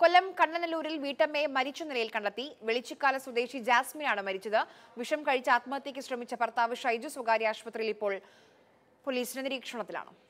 കൊല്ലം കണ്ണനല്ലൂരിൽ വീട്ടമ്മയെ മരിച്ച നിലയിൽ കണ്ടെത്തി വെളിച്ചിക്കാല സ്വദേശി ജാസ്മിനാണ് മരിച്ചത് വിഷം കഴിച്ച് ആത്മഹത്യയ്ക്ക് ശ്രമിച്ച ഭർത്താവ് ഷൈജു സ്വകാര്യ ആശുപത്രിയിൽ ഇപ്പോൾ പോലീസിന്റെ നിരീക്ഷണത്തിലാണ്